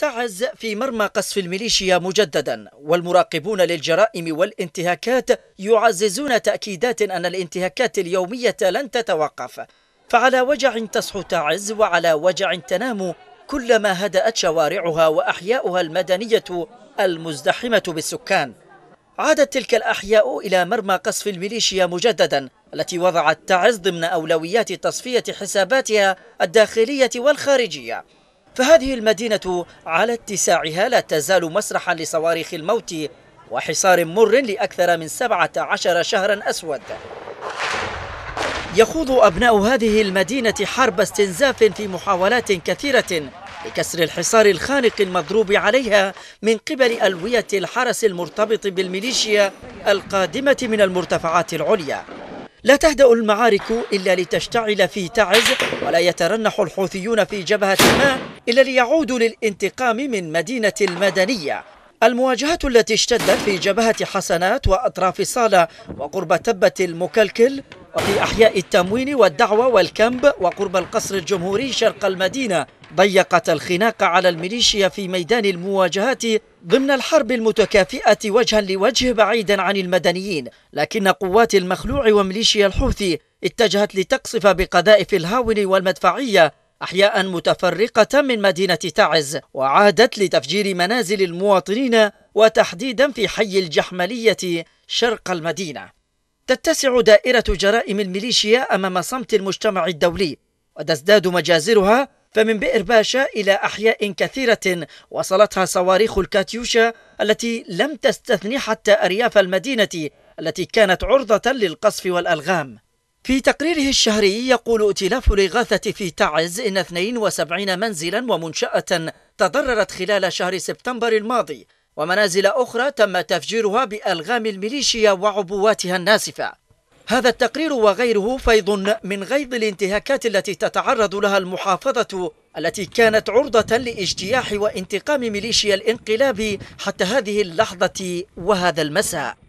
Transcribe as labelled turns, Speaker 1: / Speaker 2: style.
Speaker 1: تعز في مرمى قصف الميليشيا مجددا والمراقبون للجرائم والانتهاكات يعززون تأكيدات أن الانتهاكات اليومية لن تتوقف فعلى وجع تصحو تعز وعلى وجع تنام كلما هدأت شوارعها وأحياؤها المدنية المزدحمة بالسكان عادت تلك الأحياء إلى مرمى قصف الميليشيا مجددا التي وضعت تعز ضمن أولويات تصفية حساباتها الداخلية والخارجية فهذه المدينة على اتساعها لا تزال مسرحا لصواريخ الموت وحصار مر لأكثر من 17 شهرا أسود يخوض أبناء هذه المدينة حرب استنزاف في محاولات كثيرة لكسر الحصار الخانق المضروب عليها من قبل ألوية الحرس المرتبط بالميليشيا القادمة من المرتفعات العليا لا تهدأ المعارك إلا لتشتعل في تعز ولا يترنح الحوثيون في جبهة ما إلا ليعودوا للانتقام من مدينة المدنية المواجهة التي اشتدت في جبهة حسنات وأطراف صالة وقرب تبة المكلكل وفي أحياء التموين والدعوة والكمب وقرب القصر الجمهوري شرق المدينة ضيقت الخناق على الميليشيا في ميدان المواجهات ضمن الحرب المتكافئة وجها لوجه بعيدا عن المدنيين لكن قوات المخلوع وميليشيا الحوثي اتجهت لتقصف بقذائف الهاون والمدفعية أحياء متفرقة من مدينة تعز وعادت لتفجير منازل المواطنين وتحديدا في حي الجحملية شرق المدينة تتسع دائرة جرائم الميليشيا أمام صمت المجتمع الدولي وتزداد مجازرها فمن بئر باشا إلى أحياء كثيرة وصلتها صواريخ الكاتيوشا التي لم تستثني حتى أرياف المدينة التي كانت عرضة للقصف والألغام في تقريره الشهري يقول ائتلاف الإغاثة في تعز إن 72 منزلا ومنشأة تضررت خلال شهر سبتمبر الماضي ومنازل أخرى تم تفجيرها بألغام الميليشيا وعبواتها الناسفة هذا التقرير وغيره فيض من غيض الانتهاكات التي تتعرض لها المحافظة التي كانت عرضة لاجتياح وانتقام ميليشيا الانقلاب حتى هذه اللحظة وهذا المساء